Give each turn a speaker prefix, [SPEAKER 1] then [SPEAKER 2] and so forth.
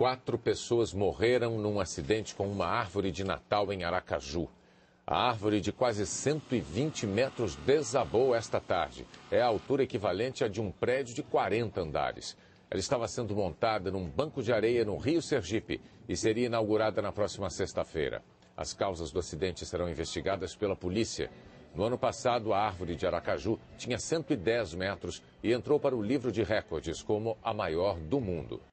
[SPEAKER 1] Quatro pessoas morreram num acidente com uma árvore de Natal em Aracaju. A árvore de quase 120 metros desabou esta tarde. É a altura equivalente à de um prédio de 40 andares. Ela estava sendo montada num banco de areia no Rio Sergipe e seria inaugurada na próxima sexta-feira. As causas do acidente serão investigadas pela polícia. No ano passado, a árvore de Aracaju tinha 110 metros e entrou para o livro de recordes como a maior do mundo.